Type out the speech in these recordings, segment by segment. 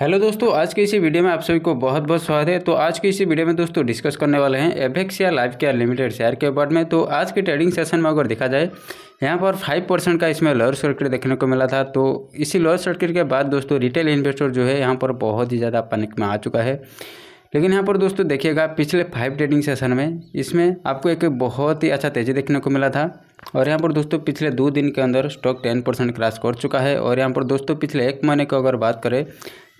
hello दोस्तों आज के इसी वीडियो में आप सभी को बहुत बहुत स्वागत है तो आज के इसी वीडियो में दोस्तों डिस्कस करने वाले हैं एफेक्स या लाइफ केयर लिमिटेड शेयर के बारे में तो आज के ट्रेडिंग सेशन में अगर देखा जाए यहाँ पर फाइव परसेंट का इसमें लोअर सर्किट देखने को मिला था तो इसी लोअर सर्किट के बाद दोस्तों रिटेल इन्वेस्टर जो है यहाँ पर बहुत ही ज़्यादा पनिक में आ चुका है लेकिन यहाँ पर दोस्तों देखिएगा पिछले फाइव ट्रेडिंग सेशन में इसमें आपको एक बहुत ही अच्छा तेज़ी देखने को मिला था और यहाँ पर दोस्तों पिछले दो दिन के अंदर स्टॉक टेन परसेंट क्रास कर चुका है और यहाँ पर दोस्तों पिछले एक महीने की अगर बात करें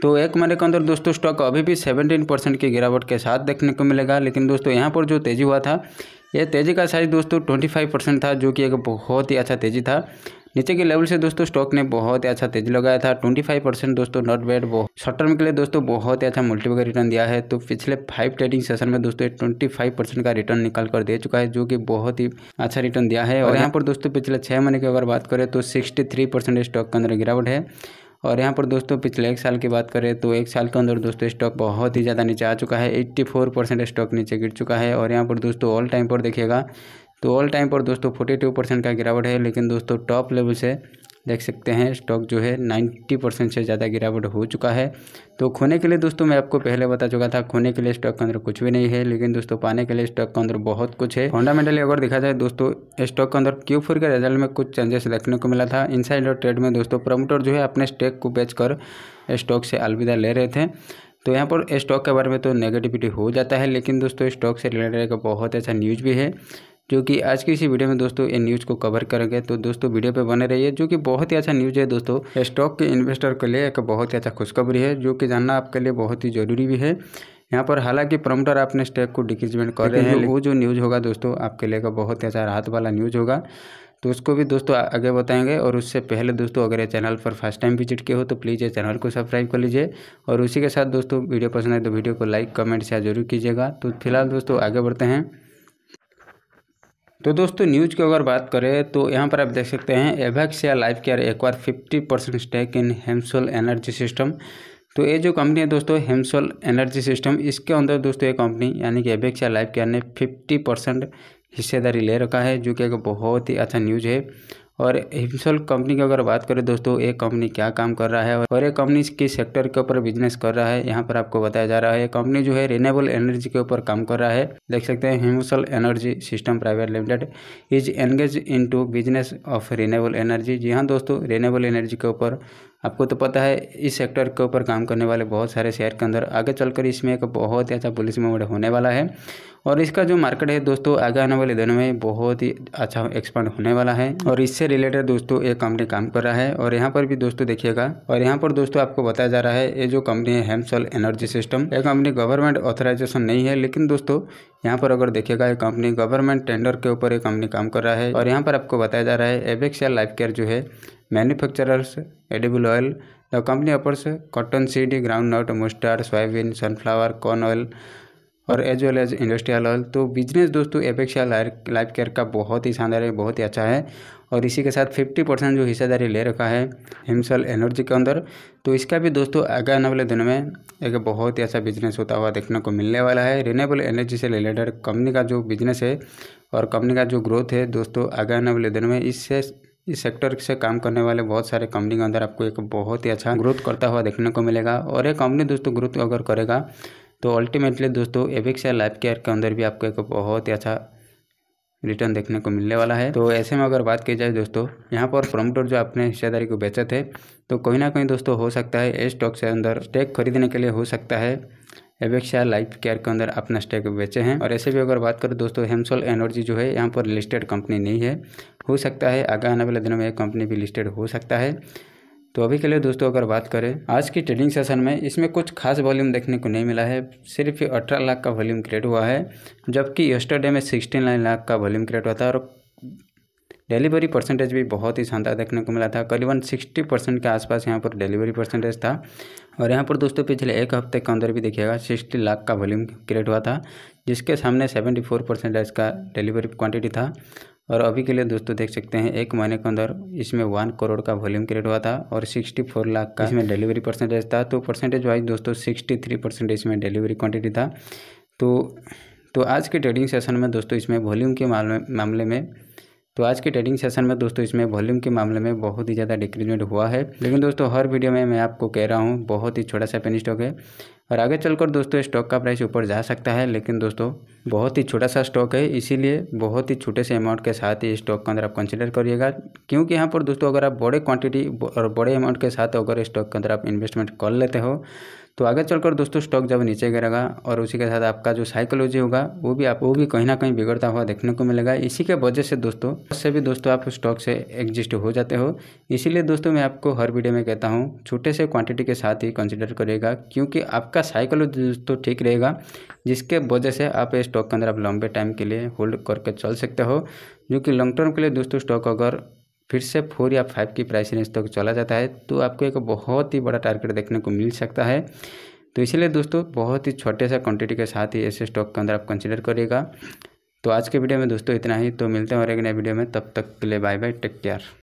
तो एक महीने के अंदर दोस्तों स्टॉक अभी भी सेवेंटीन परसेंट की गिरावट के साथ देखने को मिलेगा लेकिन दोस्तों यहाँ पर जो तेज़ी हुआ था यह तेज़ी का साइज दोस्तों ट्वेंटी फाइव परसेंट था जो कि एक बहुत ही अच्छा तेज़ी था नीचे के लेवल से दोस्तों स्टॉक ने बहुत ही अच्छा तेजी लगाया था 25 परसेंट दोस्तों नॉट बैड शॉर्ट टर्म के लिए दोस्तों बहुत ही अच्छा मल्टीपल रिटर्न दिया है तो पिछले फाइव ट्रेडिंग सेशन में दोस्तों ट्वेंटी फाइव परसेंट का रिटर्न निकाल कर दे चुका है जो कि बहुत ही अच्छा रिटर्न दिया है और यहाँ पर दोस्तों पिछले छः महीने की अगर बात करें तो सिक्सटी थ्री परसेंट स्टॉक के अंदर गिरावट है और यहाँ पर दोस्तों पिछले एक साल की बात करें तो एक साल के अंदर दोस्तों स्टॉक बहुत ही ज़्यादा नीचे आ चुका है फोर परसेंट स्टॉक नीचे गिर चुका है और यहाँ पर दोस्तों ऑल टाइम पर देखिएगा तो ऑल टाइम पर दोस्तों फोर्टी टू परसेंट का गिरावट है लेकिन दोस्तों टॉप लेवल से देख सकते हैं स्टॉक जो है नाइन्टी परसेंट से ज़्यादा गिरावट हो चुका है तो खोने के लिए दोस्तों मैं आपको पहले बता चुका था खोने के लिए स्टॉक के अंदर कुछ भी नहीं है लेकिन दोस्तों पाने के लिए स्टॉक के अंदर बहुत कुछ है फंडामेंटली अगर देखा जाए दोस्तों स्टॉक के अंदर क्यू फोर के रिजल्ट में कुछ चेंजेस देखने को मिला था इनसाइडर ट्रेड में दोस्तों प्रमोटर जो है अपने स्टेक को बेच स्टॉक से अलविदा ले रहे थे तो यहाँ पर स्टॉक के बारे में तो नेगेटिविटी हो जाता है लेकिन दोस्तों स्टॉक से रिलेटेड एक बहुत अच्छा न्यूज़ भी है जो कि आज की इसी वीडियो में दोस्तों ये न्यूज़ को कवर करेंगे तो दोस्तों वीडियो पे बने रहिए जो कि बहुत ही अच्छा न्यूज़ है दोस्तों स्टॉक के इन्वेस्टर के लिए एक बहुत ही अच्छा खुशखबरी है जो कि जानना आपके लिए बहुत ही ज़रूरी भी है यहाँ पर हालांकि प्रमोटर अपने स्टॉक को डिक्रीजमेंट कर रहे हैं वो जो न्यूज़ होगा दोस्तों आपके लिए बहुत ही अच्छा राहत वाला न्यूज़ होगा तो उसको भी दोस्तों आगे बताएंगे और उससे पहले दोस्तों अगर ये चैनल पर फर्स्ट टाइम विजिट किए हो तो प्लीज़ ये चैनल को सब्सक्राइब कर लीजिए और उसी के साथ दोस्तों वीडियो पसंद आए तो वीडियो को लाइक कमेंट शेयर जरूर कीजिएगा तो फिलहाल दोस्तों आगे बढ़ते हैं तो दोस्तों न्यूज की अगर बात करें तो यहाँ पर आप देख सकते हैं एवेक्स या लाइफ केयर एक बार fifty percent stake in Hemsol energy system तो ये जो कंपनी है दोस्तों हेमसोल एनर्जी सिस्टम इसके अंदर दोस्तों ये कंपनी यानी कि एवेक्स या लाइफ केयर ने फिफ्टी परसेंट हिस्सेदारी ले रखा है जो कि एक बहुत ही अच्छा न्यूज़ है और हिमसोल कंपनी की अगर बात करें दोस्तों ये कंपनी क्या काम कर रहा है और ये कंपनी किस सेक्टर के ऊपर बिजनेस कर रहा है यहाँ पर आपको बताया जा रहा है ये कंपनी जो है रिनेबल एनर्जी के ऊपर काम कर रहा है देख सकते हैं Hemsol energy system private limited is engage in to business of renewable energy जी हाँ दोस्तों रिनेबल एनर्जी के ऊपर आपको तो पता है इस सेक्टर के ऊपर काम करने वाले बहुत सारे शेयर के अंदर आगे चलकर इसमें एक बहुत ही अच्छा पुलिस मूवमेंट होने वाला है और इसका जो मार्केट है दोस्तों आगे आने वाले दिनों में बहुत ही अच्छा एक्सपांड होने वाला है और इससे रिलेटेड दोस्तों एक कंपनी काम कर रहा है और यहाँ पर भी दोस्तों देखिएगा और यहाँ पर दोस्तों आपको बताया जा रहा है ये जो कंपनी है हेमसल एनर्जी सिस्टम यह कंपनी गवर्नमेंट ऑथराइजेशन नहीं है लेकिन दोस्तों यहाँ पर अगर देखिएगा ये कंपनी गवर्नमेंट टेंडर के ऊपर ये कंपनी काम कर रहा है और यहाँ पर आपको बताया जा रहा है एबेक्स या लाइफ केयर जो है manufacturers edible oil the company offers cotton seed groundnut mustard soybean sunflower corn oil और as well as industrial oil तो बिजनेस दोस्तों एपेक्सिया लाइफ केयर का बहुत ही शानदार है बहुत ही अच्छा है और इसी के साथ 50 परसेंट जो हिस्सेदारी ले रखा है हिमसल एनर्जी के अंदर तो इसका भी दोस्तों आगे आने वाले दिनों में एक बहुत ही अच्छा बिजनेस होता हुआ देखने को मिलने वाला है रिनेबल एनर्जी से रिलेटेड कंपनी का जो बिजनेस है और कंपनी का जो ग्रोथ है दोस्तों आगे आने वाले दिनों में इससे इस सेक्टर से काम करने वाले बहुत सारे कंपनी के अंदर आपको एक बहुत ही अच्छा ग्रोथ करता हुआ देखने को मिलेगा और ये कंपनी दोस्तों ग्रोथ अगर करेगा तो अल्टीमेटली दोस्तों एविक्स या लाइफ केयर के अंदर भी आपको एक बहुत ही अच्छा रिटर्न देखने को मिलने वाला है तो ऐसे में अगर बात की जाए दोस्तों यहाँ पर प्रमोटर जो अपने हिस्सेदारी को बेचे थे तो कहीं ना कहीं दोस्तों हो सकता है ए स्टॉक से अंदर स्टेक खरीदने के लिए हो सकता है एवेक्सा लाइफ केयर के अंदर अपना स्टेक बेचे हैं और ऐसे भी अगर बात करें दोस्तों हेमसोल एनर्जी जो है यहाँ पर लिस्टेड कंपनी नहीं है हो सकता है आगे आने वाले दिनों में कंपनी भी लिस्टेड हो सकता है तो अभी के लिए दोस्तों अगर बात करें आज की ट्रेडिंग सेशन में इसमें कुछ खास वॉल्यूम देखने को नहीं मिला है सिर्फ अठारह लाख का वॉल्यूम क्रिएट हुआ है जबकि यस्टरडे में सिक्सटीन लाख का वॉल्यूम क्रिएट हुआ था और डिलीवरी परसेंटेज भी बहुत ही शानदार देखने को मिला था करीबन सिक्सटी परसेंट के आसपास यहाँ पर डिलीवरी परसेंटेज था और यहाँ पर दोस्तों पिछले एक हफ्ते के अंदर भी देखिएगा सिक्सटी लाख का वॉल्यूम क्रिएट हुआ था जिसके सामने सेवेंटी फोर परसेंटेज का डिलीवरी क्वांटिटी था और अभी के लिए दोस्तों देख सकते हैं एक महीने के अंदर इसमें वन करोड़ का वॉल्यूम क्रिएट हुआ था और सिक्सटी फोर लाख का इसमें डिलीवरी परसेंटेज था तो परसेंटेज वाइज दोस्तों सिक्सटी थ्री परसेंट इसमें डिलीवरी क्वांटिटी था तो तो आज के ट्रेडिंग सेशन में दोस्तों इसमें वॉल्यूम के मामले में तो आज के ट्रेडिंग सेशन में दोस्तों इसमें वॉल्यूम के मामले में बहुत ही ज़्यादा डिक्रीजमेंट हुआ है लेकिन दोस्तों हर वीडियो में मैं आपको कह रहा हूँ बहुत ही छोटा सा पेन स्टॉक है और आगे चलकर दोस्तों स्टॉक का प्राइस ऊपर जा सकता है लेकिन दोस्तों बहुत ही छोटा सा स्टॉक है इसीलिए बहुत ही छोटे से अमाउंट के साथ ही स्टॉक के अंदर आप कंसिडर करिएगा क्योंकि यहाँ पर दोस्तों अगर आप बड़े क्वांटिटी और बड़े अमाउंट के साथ अगर स्टॉक के अंदर आप इन्वेस्टमेंट कर लेते हो तो आगे चलकर दोस्तों स्टॉक जब नीचे गिरेगा और उसी के साथ आपका जो साइकोलॉजी होगा वो भी आप वो भी कहीं ना कहीं बिगड़ता हुआ देखने को मिलेगा इसी के वजह से दोस्तों से भी दोस्तों आप स्टॉक से एग्जिस्ट हो जाते हो इसीलिए दोस्तों मैं आपको हर वीडियो में कहता हूँ छोटे से क्वांटिटी के साथ ही कंसिडर करिएगा क्योंकि आपका आपका साइकिल दोस्तों ठीक रहेगा जिसके वजह से आप इस स्टॉक के अंदर आप लंबे टाइम के लिए होल्ड करके चल सकते हो जो कि लॉन्ग टर्म के लिए दोस्तों स्टॉक अगर फिर से फोर या फाइव की प्राइस रेंज तक चला जाता है तो आपको एक बहुत ही बड़ा टारगेट देखने को मिल सकता है तो इसलिए दोस्तों बहुत ही छोटे सा क्वांटिटी के साथ ही ऐसे स्टॉक के अंदर आप कंसिडर करिएगा तो आज के वीडियो में दोस्तों इतना ही तो मिलते हैं और एक नए वीडियो में तब तक के लिए बाय बाय टेक केयर